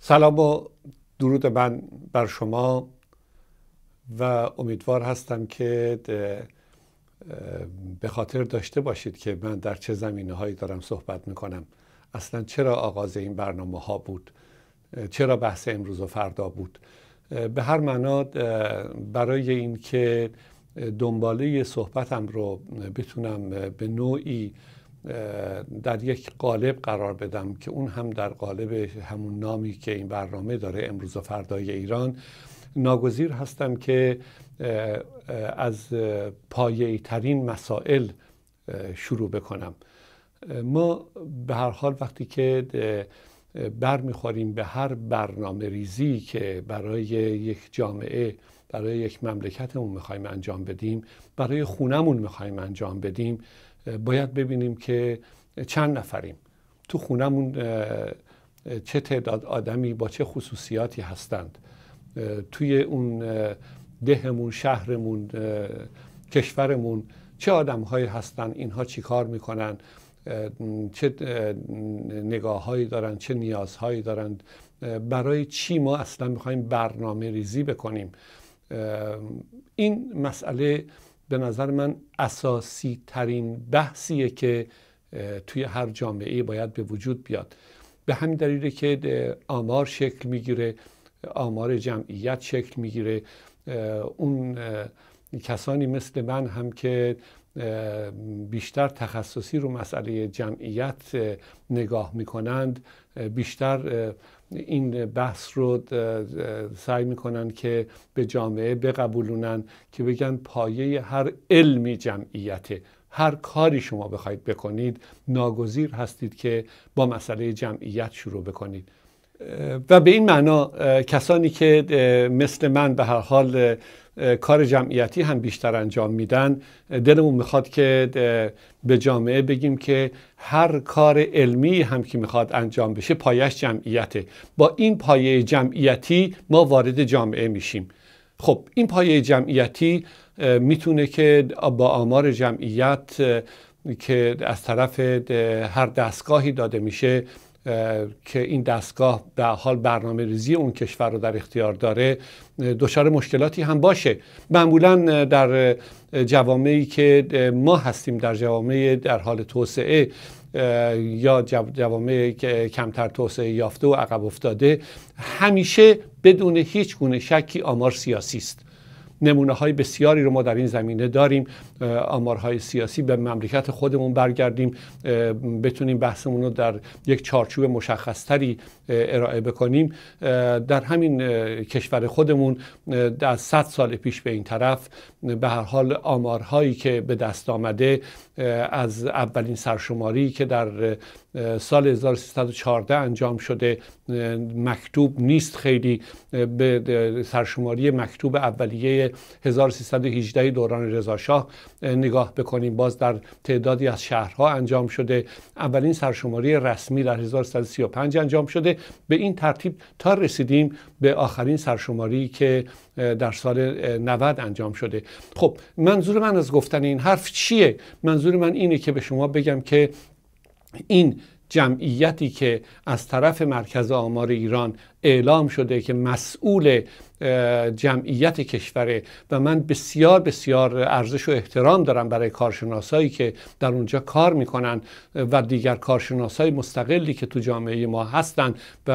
سلام و درود من بر شما و امیدوار هستم که به خاطر داشته باشید که من در چه زمینه هایی دارم صحبت میکنم اصلا چرا آغاز این برنامه ها بود چرا بحث امروز و فردا بود به هر معنا برای اینکه دنباله صحبتم رو بتونم به نوعی در یک قالب قرار بدم که اون هم در قالب همون نامی که این برنامه داره امروز و فردای ایران ناگزیر هستم که از پایه ترین مسائل شروع بکنم ما به هر حال وقتی که بر میخوریم به هر برنامه ریزی که برای یک جامعه برای یک مملکتمون میخوایم انجام بدیم برای خونمون میخوایم انجام بدیم باید ببینیم که چند نفریم تو خونمون چه تعداد آدمی با چه خصوصیاتی هستند توی اون دهمون شهرمون کشورمون چه آدم هایی هستن اینها چی کار میکنن چه نگاه هایی دارن چه نیازهایی دارن برای چی ما اصلا میخوایم برنامه ریزی بکنیم این مسئله به نظر من اساسی ترین بحثیه که توی هر جامعه باید به وجود بیاد به همین دلیله که آمار شکل میگیره آمار جمعیت شکل میگیره اون کسانی مثل من هم که بیشتر تخصصی رو مسئله جمعیت نگاه میکنند بیشتر این بحث رو سعی میکنن که به جامعه بقبولونن که بگن پایه هر علمی جمعیته هر کاری شما بخواید بکنید ناگزیر هستید که با مسئله جمعیت شروع بکنید و به این معنا کسانی که مثل من به هر حال کار جمعیتی هم بیشتر انجام میدن دلمون میخواد که به جامعه بگیم که هر کار علمی هم که میخواد انجام بشه پایش جمعیته با این پایه جمعیتی ما وارد جامعه میشیم خب این پایه جمعیتی میتونه که با آمار جمعیت که از طرف هر دستگاهی داده میشه که این دستگاه در حال برنامه ریزی اون کشور رو در اختیار داره دچار مشکلاتی هم باشه معمولا در جوامعی که ما هستیم در جوامع در حال توسعه یا جوامع کمتر توسعه یافته و عقب افتاده همیشه بدون هیچ گونه شکی آمار سیاسی است نمونه های بسیاری رو ما در این زمینه داریم آمارهای سیاسی به مملکت خودمون برگردیم بتونیم بحثمون رو در یک چارچوب مشخصتری ارائه بکنیم در همین کشور خودمون در 100 سال پیش به این طرف به هر حال آمارهایی که به دست آمده از اولین سرشماری که در سال 1314 انجام شده مکتوب نیست خیلی به سرشماری مکتوب اولیه 1318 دوران رضاشاه نگاه بکنیم باز در تعدادی از شهرها انجام شده اولین سرشماری رسمی در 1135 انجام شده به این ترتیب تا رسیدیم به آخرین سرشماری که در سال 90 انجام شده خب منظور من از گفتن این حرف چیه منظور من اینه که به شما بگم که این جمعیتی که از طرف مرکز آمار ایران اعلام شده که مسئول جمعیت کشوره و من بسیار بسیار ارزش و احترام دارم برای کارشناسایی که در اونجا کار میکنن و دیگر کارشناسای مستقلی که تو جامعه ما هستند و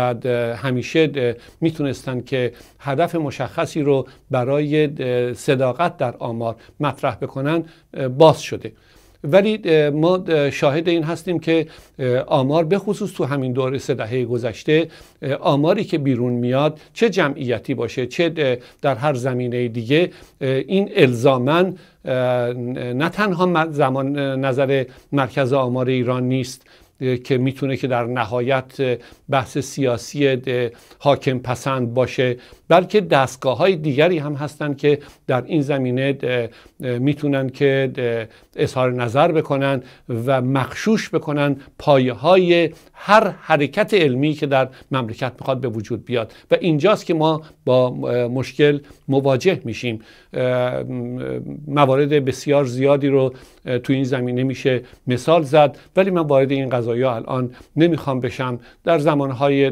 همیشه میتونستن که هدف مشخصی رو برای صداقت در آمار مطرح بکنن باز شده ولی ما شاهد این هستیم که آمار به خصوص تو همین دوره سه دهه گذشته آماری که بیرون میاد چه جمعیتی باشه چه در هر زمینه دیگه این الزامن نه تنها زمان نظر مرکز آمار ایران نیست که میتونه که در نهایت بحث سیاسی حاکم پسند باشه بلکه دستگاه های دیگری هم هستند که در این زمینه میتونن که اظهار نظر بکنن و مخشوش بکنن پایه های هر حرکت علمی که در مملکت میخواد به وجود بیاد و اینجاست که ما با مشکل مواجه میشیم موارد بسیار زیادی رو تو این زمینه میشه مثال زد ولی من وارد این قضا قضایی ها الان نمیخوام بشم در زمانهای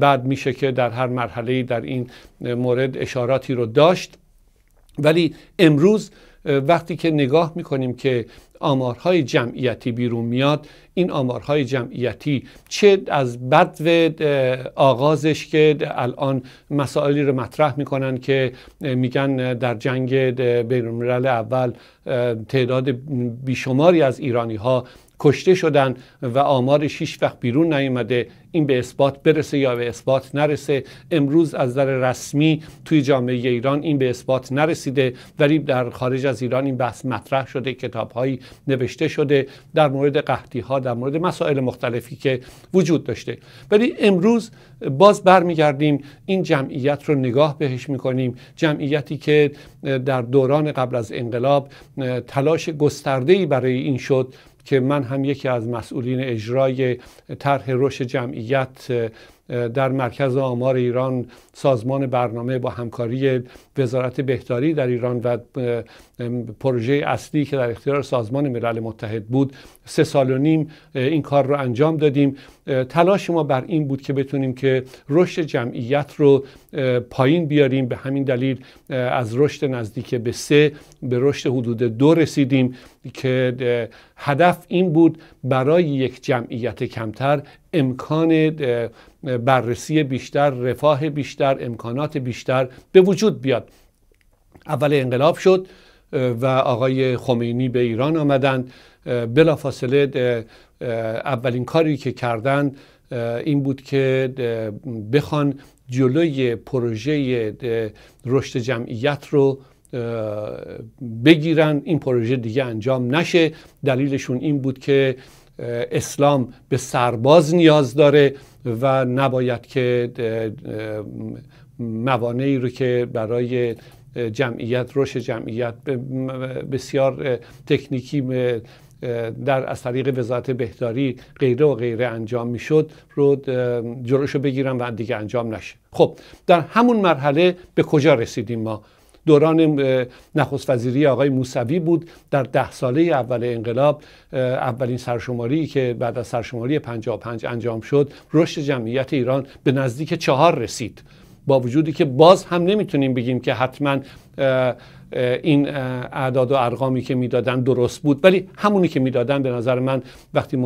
بعد میشه که در هر مرحله در این مورد اشاراتی رو داشت ولی امروز وقتی که نگاه میکنیم که آمارهای جمعیتی بیرون میاد این آمارهای جمعیتی چه از و آغازش که الان مسائلی رو مطرح میکنن که میگن در جنگ بین اول تعداد بیشماری از ایرانی ها کشته شدن و آمار هیچ وقت بیرون نیامده این به اثبات برسه یا به اثبات نرسه امروز از نظر رسمی توی جامعه ایران این به اثبات نرسیده ولی در خارج از ایران این بحث مطرح شده هایی نوشته شده در مورد قحطی ها در مورد مسائل مختلفی که وجود داشته ولی امروز باز برمیگردیم این جمعیت رو نگاه بهش میکنیم جمعیتی که در دوران قبل از انقلاب تلاش گسترده برای این شد که من هم یکی از مسئولین اجرای طرح رشد جمعیت در مرکز آمار ایران سازمان برنامه با همکاری وزارت بهداری در ایران و پروژه اصلی که در اختیار سازمان ملل متحد بود سه سال و نیم این کار رو انجام دادیم تلاش ما بر این بود که بتونیم که رشد جمعیت رو پایین بیاریم به همین دلیل از رشد نزدیک به سه به رشد حدود دو رسیدیم که هدف این بود برای یک جمعیت کمتر امکان بررسی بیشتر رفاه بیشتر امکانات بیشتر به وجود بیاد اول انقلاب شد و آقای خمینی به ایران آمدند بلافاصله اولین کاری که کردن این بود که بخوان جلوی پروژه رشد جمعیت رو بگیرن این پروژه دیگه انجام نشه دلیلشون این بود که اسلام به سرباز نیاز داره و نباید که موانعی رو که برای جمعیت رشد جمعیت بسیار تکنیکی در از طریق وزارت بهداری غیره و غیره انجام میشد رو جلوشو بگیرم و دیگه انجام نشه خب در همون مرحله به کجا رسیدیم ما دوران نخست وزیری آقای موسوی بود در ده ساله اول انقلاب اولین سرشماری که بعد از سرشماری 55 انجام شد رشد جمعیت ایران به نزدیک چهار رسید با وجودی که باز هم نمیتونیم بگیم که حتما این اعداد و ارقامی که میدادن درست بود ولی همونی که میدادن به نظر من وقتی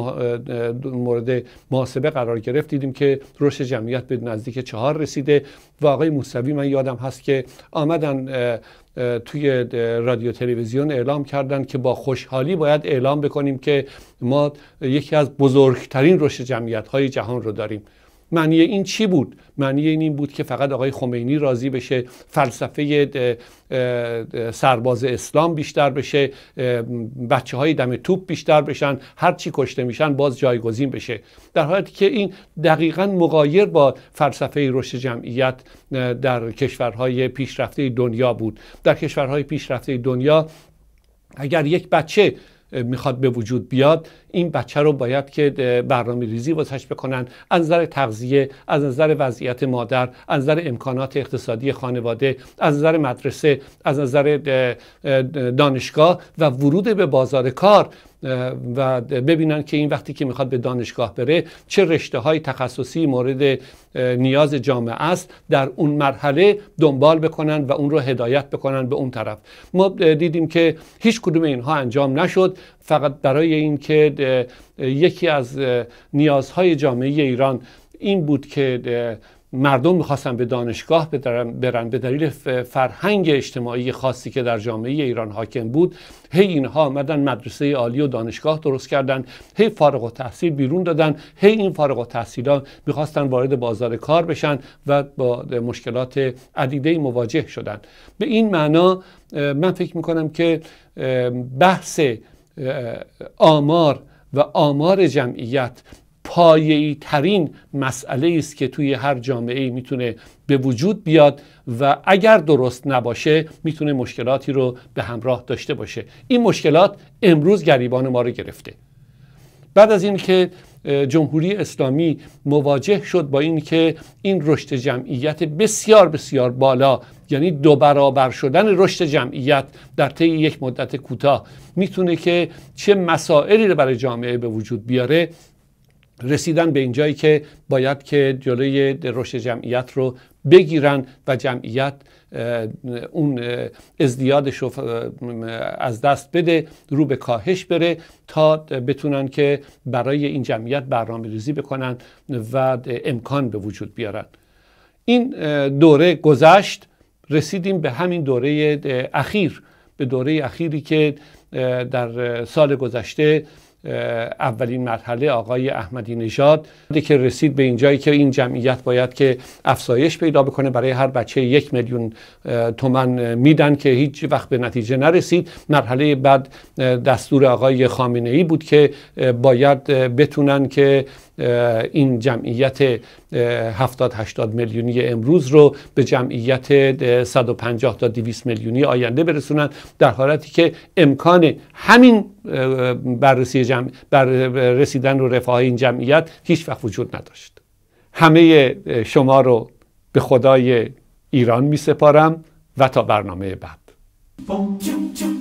مورد محاسبه قرار گرفت دیدیم که رشد جمعیت به نزدیک چهار رسیده و آقای موسوی من یادم هست که آمدن توی رادیو تلویزیون اعلام کردند که با خوشحالی باید اعلام بکنیم که ما یکی از بزرگترین رشد جمعیت های جهان رو داریم معنی این چی بود معنی این این بود که فقط آقای خمینی راضی بشه فلسفه سرباز اسلام بیشتر بشه بچه های دم توپ بیشتر بشن هر چی کشته میشن باز جایگزین بشه در حالتی که این دقیقا مقایر با فلسفه رشد جمعیت در کشورهای پیشرفته دنیا بود در کشورهای پیشرفته دنیا اگر یک بچه میخواد به وجود بیاد این بچه رو باید که برنامه ریزی واسش بکنن از نظر تغذیه از نظر وضعیت مادر از نظر امکانات اقتصادی خانواده از نظر مدرسه از نظر دانشگاه و ورود به بازار کار و ببینن که این وقتی که میخواد به دانشگاه بره چه رشته های تخصصی مورد نیاز جامعه است در اون مرحله دنبال بکنن و اون رو هدایت بکنن به اون طرف ما دیدیم که هیچ کدوم اینها انجام نشد فقط برای اینکه یکی از نیازهای جامعه ایران این بود که مردم میخواستن به دانشگاه برن به دلیل فرهنگ اجتماعی خاصی که در جامعه ایران حاکم بود هی اینها آمدن مدرسه عالی و دانشگاه درست کردن هی فارغ و تحصیل بیرون دادن هی این فارغ و تحصیل ها میخواستن وارد بازار کار بشن و با مشکلات عدیده مواجه شدن به این معنا من فکر میکنم که بحث آمار و آمار جمعیت پایه‌ای ترین مسئله است که توی هر جامعه ای میتونه به وجود بیاد و اگر درست نباشه میتونه مشکلاتی رو به همراه داشته باشه این مشکلات امروز گریبان ما رو گرفته بعد از اینکه جمهوری اسلامی مواجه شد با اینکه این رشد جمعیت بسیار بسیار بالا یعنی دو برابر شدن رشد جمعیت در طی یک مدت کوتاه میتونه که چه مسائلی رو برای جامعه به وجود بیاره رسیدن به اینجایی که باید که جلوی رشد جمعیت رو بگیرن و جمعیت اون ازدیادش رو از دست بده رو به کاهش بره تا بتونن که برای این جمعیت برنامه ریزی بکنن و امکان به وجود بیارن این دوره گذشت رسیدیم به همین دوره اخیر به دوره اخیری که در سال گذشته اولین مرحله آقای احمدی نژاد که رسید به اینجایی که این جمعیت باید که افزایش پیدا بکنه برای هر بچه یک میلیون تومن میدن که هیچ وقت به نتیجه نرسید مرحله بعد دستور آقای خامنه ای بود که باید بتونن که این جمعیت 70 80 میلیونی امروز رو به جمعیت 150 تا 200 میلیونی آینده برسونند در حالتی که امکان همین بررسی جمع رسیدن رو رفاه این جمعیت هیچ وقت وجود نداشت همه شما رو به خدای ایران می سپارم و تا برنامه بعد